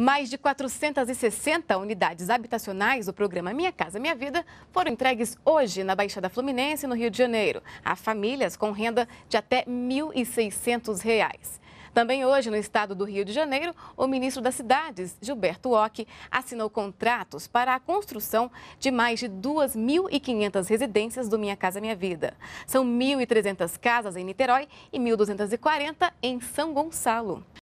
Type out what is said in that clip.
Mais de 460 unidades habitacionais do programa Minha Casa Minha Vida foram entregues hoje na Baixada Fluminense, no Rio de Janeiro, a famílias com renda de até R$ 1.600. Também hoje, no estado do Rio de Janeiro, o ministro das Cidades, Gilberto Ock, assinou contratos para a construção de mais de 2.500 residências do Minha Casa Minha Vida. São 1.300 casas em Niterói e 1.240 em São Gonçalo.